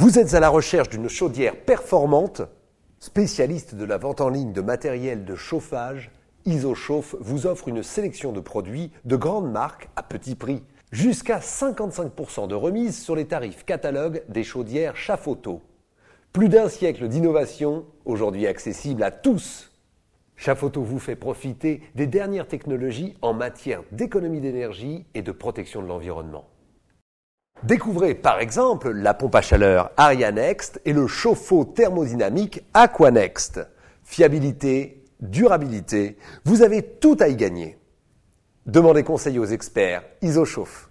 Vous êtes à la recherche d'une chaudière performante Spécialiste de la vente en ligne de matériel de chauffage, IsoChauffe vous offre une sélection de produits de grandes marques à petit prix. Jusqu'à 55% de remise sur les tarifs catalogues des chaudières Chafoto. Plus d'un siècle d'innovation, aujourd'hui accessible à tous. Chafoto vous fait profiter des dernières technologies en matière d'économie d'énergie et de protection de l'environnement. Découvrez par exemple la pompe à chaleur Arianext et le chauffe-eau thermodynamique Aquanext. Fiabilité, durabilité, vous avez tout à y gagner. Demandez conseil aux experts IsoChauffe.